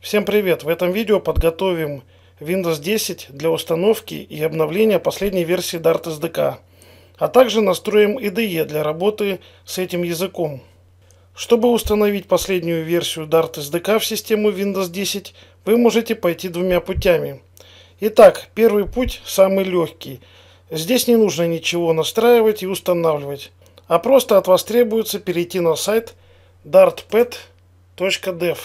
Всем привет! В этом видео подготовим Windows 10 для установки и обновления последней версии Dart SDK, а также настроим IDE для работы с этим языком. Чтобы установить последнюю версию Dart SDK в систему Windows 10, вы можете пойти двумя путями. Итак, первый путь самый легкий. Здесь не нужно ничего настраивать и устанавливать, а просто от вас требуется перейти на сайт dartpad.dev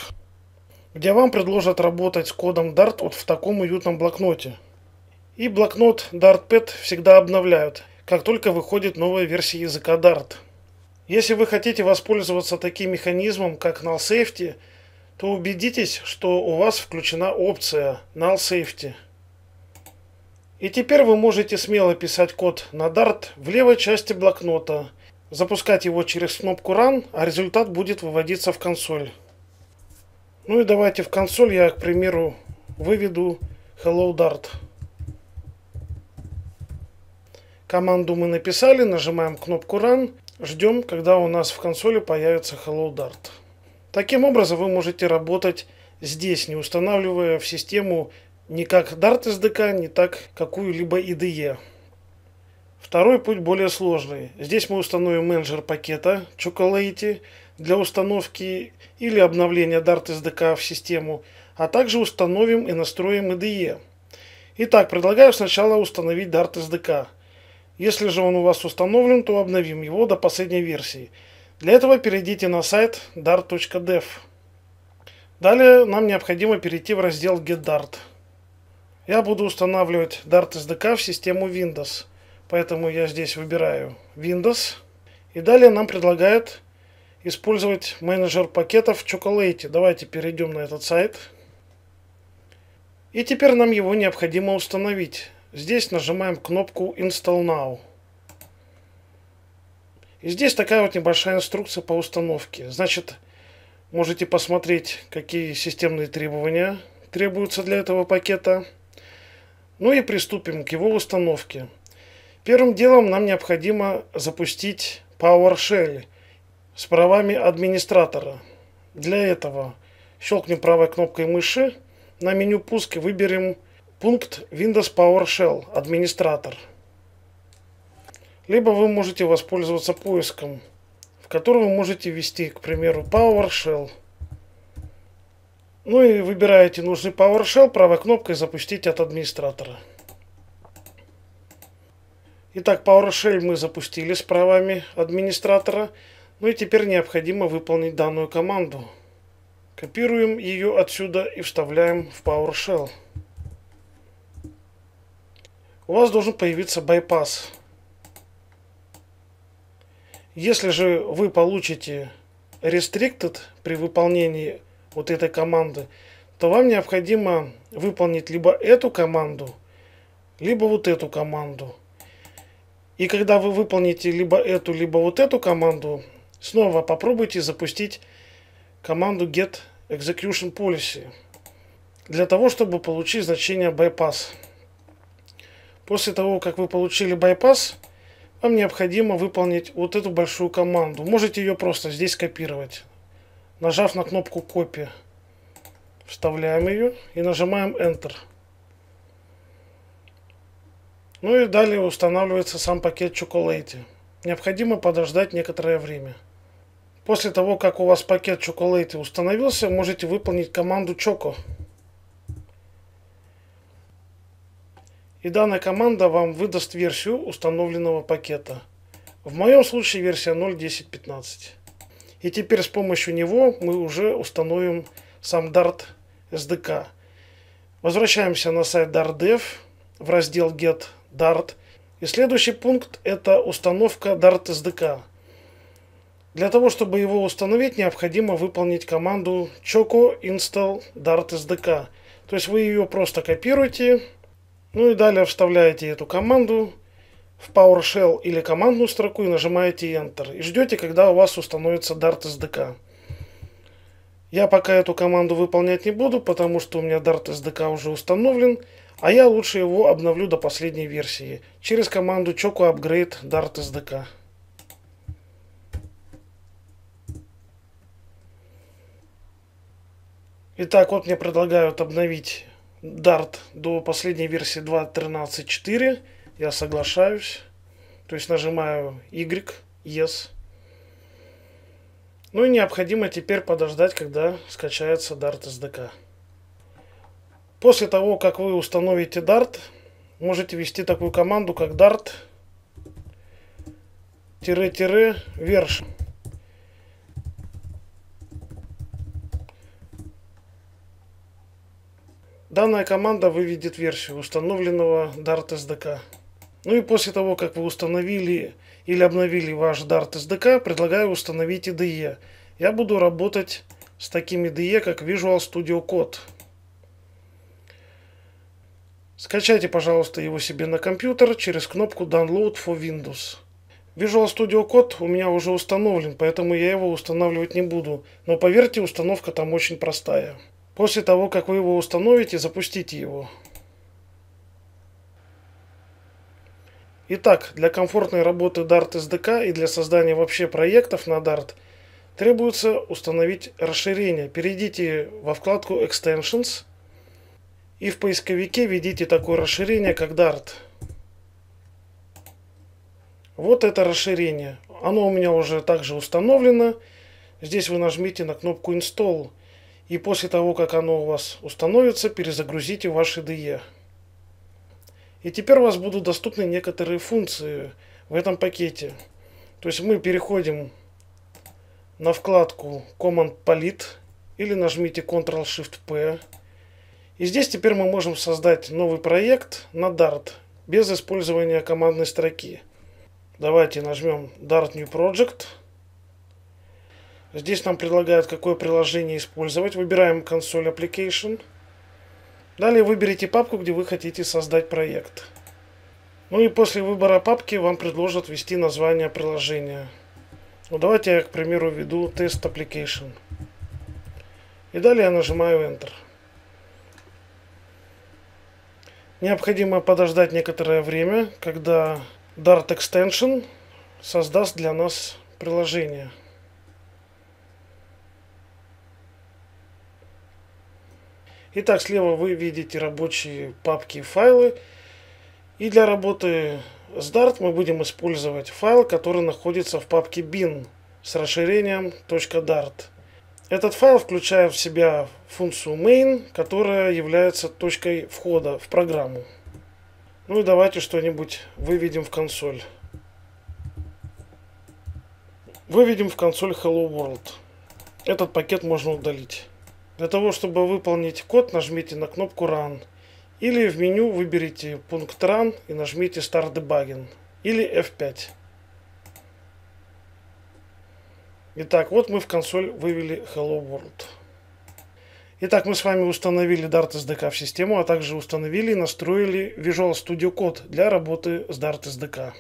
где вам предложат работать с кодом DART вот в таком уютном блокноте. И блокнот DartPad всегда обновляют, как только выходит новая версия языка Dart. Если вы хотите воспользоваться таким механизмом, как Null Safety, то убедитесь, что у вас включена опция Null Safety. И теперь вы можете смело писать код на Dart в левой части блокнота, запускать его через кнопку Run, а результат будет выводиться в консоль. Ну и давайте в консоль я, к примеру, выведу Hello Dart. Команду мы написали, нажимаем кнопку Run, ждем, когда у нас в консоли появится Hello Dart. Таким образом вы можете работать здесь, не устанавливая в систему ни как Dart SDK, ни так какую-либо IDE. Второй путь более сложный. Здесь мы установим менеджер пакета Chocolate, для установки или обновления Dart SDK в систему, а также установим и настроим IDE. Итак, предлагаю сначала установить Dart SDK. Если же он у вас установлен, то обновим его до последней версии. Для этого перейдите на сайт dart.dev. Далее нам необходимо перейти в раздел Get Dart. Я буду устанавливать Dart SDK в систему Windows, поэтому я здесь выбираю Windows. И далее нам предлагают использовать менеджер пакетов Chocolate. Давайте перейдем на этот сайт. И теперь нам его необходимо установить. Здесь нажимаем кнопку Install Now. И здесь такая вот небольшая инструкция по установке. Значит, можете посмотреть, какие системные требования требуются для этого пакета. Ну и приступим к его установке. Первым делом нам необходимо запустить PowerShell – с правами администратора. Для этого щелкнем правой кнопкой мыши на меню пуск и выберем пункт Windows PowerShell «Администратор». Либо вы можете воспользоваться поиском, в который вы можете ввести, к примеру, PowerShell. Ну и выбираете нужный PowerShell правой кнопкой «Запустить от администратора». Итак, PowerShell мы запустили с правами администратора – ну и теперь необходимо выполнить данную команду. Копируем ее отсюда и вставляем в PowerShell. У вас должен появиться байпас. Если же вы получите restricted при выполнении вот этой команды, то вам необходимо выполнить либо эту команду, либо вот эту команду. И когда вы выполните либо эту, либо вот эту команду, Снова попробуйте запустить команду get execution policy для того, чтобы получить значение bypass. После того, как вы получили bypass, вам необходимо выполнить вот эту большую команду. Можете ее просто здесь копировать, нажав на кнопку копия. Вставляем ее и нажимаем Enter. Ну и далее устанавливается сам пакет Chocolate. Необходимо подождать некоторое время. После того, как у вас пакет Chocolate установился, можете выполнить команду Choco. И данная команда вам выдаст версию установленного пакета. В моем случае версия 0.10.15. И теперь с помощью него мы уже установим сам Dart SDK. Возвращаемся на сайт DartDev в раздел Get Dart. И следующий пункт это установка Dart SDK. Для того, чтобы его установить, необходимо выполнить команду choco install dart sdk. То есть вы ее просто копируете, ну и далее вставляете эту команду в PowerShell или командную строку и нажимаете Enter. И ждете, когда у вас установится Dart SDK. Я пока эту команду выполнять не буду, потому что у меня Dart SDK уже установлен, а я лучше его обновлю до последней версии через команду choco upgrade Dart SDK. Итак, вот мне предлагают обновить Dart до последней версии 2.13.4. Я соглашаюсь. То есть нажимаю Y, Yes. Ну и необходимо теперь подождать, когда скачается Dart SDK. После того, как вы установите Dart, можете ввести такую команду, как Dart-version. Данная команда выведет версию установленного Dart SDK. Ну и после того, как вы установили или обновили ваш Dart SDK, предлагаю установить IDE. Я буду работать с такими IDE, как Visual Studio Code. Скачайте, пожалуйста, его себе на компьютер через кнопку Download for Windows. Visual Studio Code у меня уже установлен, поэтому я его устанавливать не буду. Но поверьте, установка там очень простая. После того, как вы его установите, запустите его. Итак, для комфортной работы Dart SDK и для создания вообще проектов на Dart требуется установить расширение. Перейдите во вкладку Extensions и в поисковике введите такое расширение, как Dart. Вот это расширение. Оно у меня уже также установлено. Здесь вы нажмите на кнопку Install и после того, как оно у вас установится, перезагрузите ваш IDE. И теперь у вас будут доступны некоторые функции в этом пакете. То есть мы переходим на вкладку Command Palit или нажмите Ctrl-Shift-P. И здесь теперь мы можем создать новый проект на Dart без использования командной строки. Давайте нажмем Dart New Project. Здесь нам предлагают, какое приложение использовать. Выбираем консоль Application. Далее выберите папку, где вы хотите создать проект. Ну и после выбора папки вам предложат ввести название приложения. Ну давайте я, к примеру, введу Test Application. И далее я нажимаю Enter. Необходимо подождать некоторое время, когда Dart Extension создаст для нас приложение. Итак, слева вы видите рабочие папки и файлы. И для работы с Dart мы будем использовать файл, который находится в папке bin с расширением .dart. Этот файл включает в себя функцию main, которая является точкой входа в программу. Ну и давайте что-нибудь выведем в консоль. Выведем в консоль Hello World. Этот пакет можно удалить. Для того, чтобы выполнить код, нажмите на кнопку Run. Или в меню выберите пункт Run и нажмите Start Debugging. Или F5. Итак, вот мы в консоль вывели Hello World. Итак, мы с вами установили Dart SDK в систему, а также установили и настроили Visual Studio Code для работы с Dart SDK.